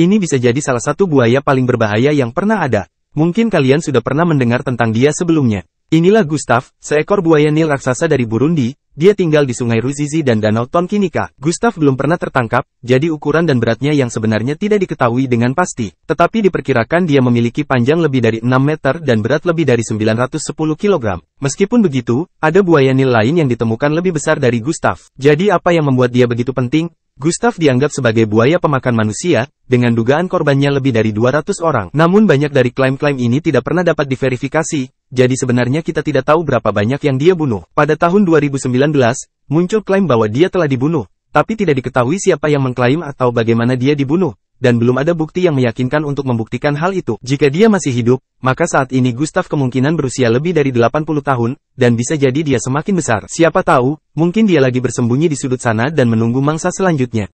Ini bisa jadi salah satu buaya paling berbahaya yang pernah ada. Mungkin kalian sudah pernah mendengar tentang dia sebelumnya. Inilah Gustav, seekor buaya nil raksasa dari Burundi, dia tinggal di sungai Ruzizi dan danau Tonkinika. Gustav belum pernah tertangkap, jadi ukuran dan beratnya yang sebenarnya tidak diketahui dengan pasti. Tetapi diperkirakan dia memiliki panjang lebih dari 6 meter dan berat lebih dari 910 kg. Meskipun begitu, ada buaya nil lain yang ditemukan lebih besar dari Gustav. Jadi apa yang membuat dia begitu penting? Gustav dianggap sebagai buaya pemakan manusia, dengan dugaan korbannya lebih dari 200 orang. Namun banyak dari klaim-klaim ini tidak pernah dapat diverifikasi, jadi sebenarnya kita tidak tahu berapa banyak yang dia bunuh. Pada tahun 2019, muncul klaim bahwa dia telah dibunuh, tapi tidak diketahui siapa yang mengklaim atau bagaimana dia dibunuh dan belum ada bukti yang meyakinkan untuk membuktikan hal itu. Jika dia masih hidup, maka saat ini Gustav kemungkinan berusia lebih dari 80 tahun, dan bisa jadi dia semakin besar. Siapa tahu, mungkin dia lagi bersembunyi di sudut sana dan menunggu mangsa selanjutnya.